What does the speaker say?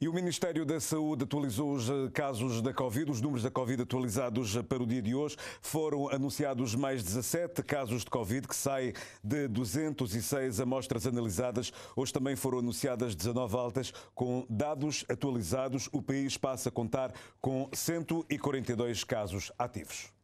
E o Ministério da Saúde atualizou os eh, casos da Covid. Os números da Covid atualizados para o dia de hoje foram anunciados mais 17 casos de Covid, que saem de 206 amostras analisadas. Hoje também foram anunciadas 19 altas com dados atualizados. O país passa a contar com 142 casos ativos.